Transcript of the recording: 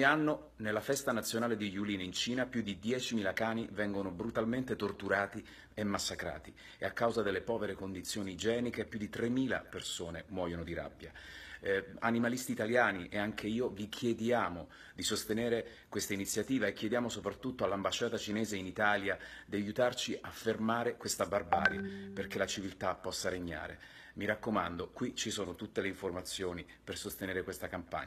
Ogni anno nella festa nazionale di Yulin in Cina più di 10.000 cani vengono brutalmente torturati e massacrati e a causa delle povere condizioni igieniche più di 3.000 persone muoiono di rabbia. Eh, animalisti italiani e anche io vi chiediamo di sostenere questa iniziativa e chiediamo soprattutto all'ambasciata cinese in Italia di aiutarci a fermare questa barbarie perché la civiltà possa regnare. Mi raccomando, qui ci sono tutte le informazioni per sostenere questa campagna.